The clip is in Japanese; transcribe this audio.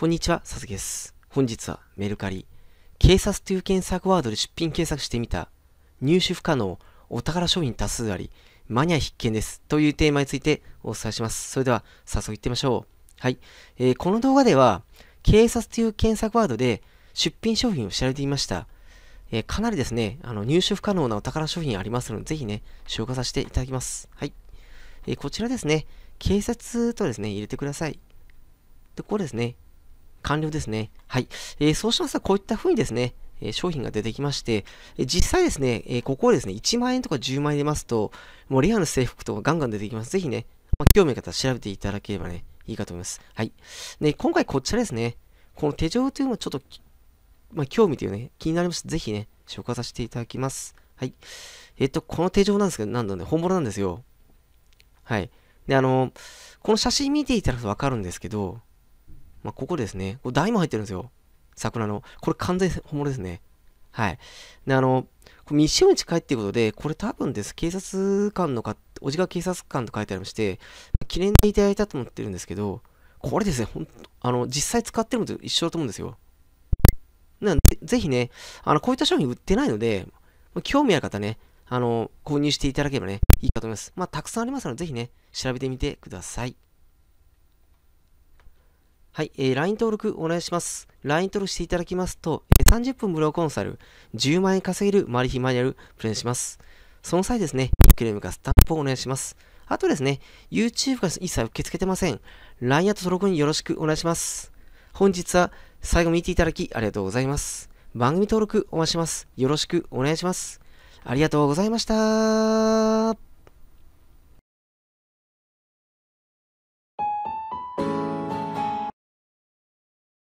こんにちは、佐々木です。本日はメルカリ、警察という検索ワードで出品検索してみた、入手不可能、お宝商品多数あり、マニア必見ですというテーマについてお伝えします。それでは、早速いってみましょう。はい。えー、この動画では、警察という検索ワードで出品商品を調べてみました。えー、かなりですね、あの入手不可能なお宝商品ありますので、ぜひね、紹介させていただきます。はい。えー、こちらですね、警察とですね、入れてください。で、ここですね、完了ですね。はい。えー、そうしますと、こういった風にですね、え商品が出てきまして、え実際ですね、えここをですね、1万円とか10万円出ますと、もうレアの制服とかガンガン出てきます。ぜひね、まあ、興味の方調べていただければね、いいかと思います。はい。で、今回こちらですね、この手錠というのもちょっと、まあ、興味というね、気になりまして、ぜひね、紹介させていただきます。はい。えっと、この手錠なんですけど、なんだね、本物なんですよ。はい。で、あの、この写真見ていただくとわかるんですけど、まあ、ここですね。これ台も入ってるんですよ。桜の。これ完全本物ですね。はい。で、あの、これ密集帰っていうことで、これ多分です。警察官のか、おじが警察官と書いてありまして、記念でいただいたと思ってるんですけど、これですね、ほんあの、実際使ってるのと一緒だと思うんですよ。なんで、ぜひね、あの、こういった商品売ってないので、興味ある方ね、あの、購入していただければね、いいかと思います。まあ、たくさんありますので、ぜひね、調べてみてください。はい、えー、LINE 登録お願いします。LINE 登録していただきますと、えー、30分無料コンサル、10万円稼げるマリヒマニュアルプレゼンします。その際ですね、ニックネームかスタンプをお願いします。あとですね、YouTube が一切受け付けてません。LINE アット登録によろしくお願いします。本日は最後見ていただきありがとうございます。番組登録お待ちします。よろしくお願いします。ありがとうございました。